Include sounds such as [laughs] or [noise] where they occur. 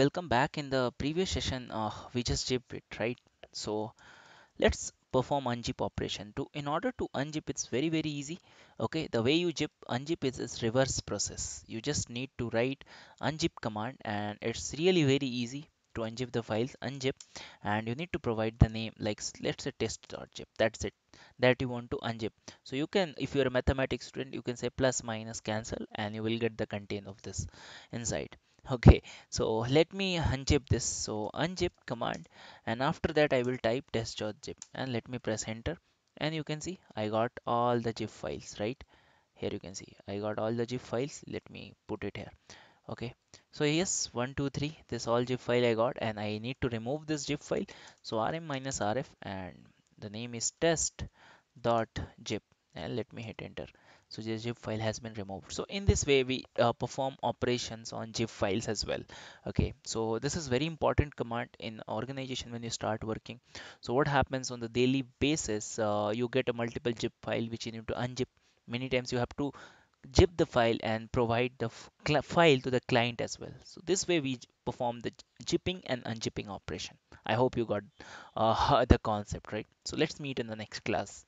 welcome back in the previous session uh, we just zip it right so let's perform unzip operation to in order to unzip it's very very easy okay the way you zip unzip is, is reverse process you just need to write unzip command and it's really very easy to unzip the files unzip and you need to provide the name like let's say test.zip that's it that you want to unzip so you can if you're a mathematics student you can say plus minus cancel and you will get the content of this inside okay so let me unzip this so unzip command and after that i will type test.zip and let me press enter and you can see i got all the zip files right here you can see i got all the zip files let me put it here okay so yes one two three this all zip file i got and i need to remove this zip file so rm minus rf and the name is test dot zip and let me hit enter so the zip file has been removed so in this way we uh, perform operations on zip files as well okay so this is very important command in organization when you start working so what happens on the daily basis uh, you get a multiple zip file which you need to unzip many times you have to zip the file and provide the file to the client as well so this way we perform the zipping and unzipping operation i hope you got uh, [laughs] the concept right so let's meet in the next class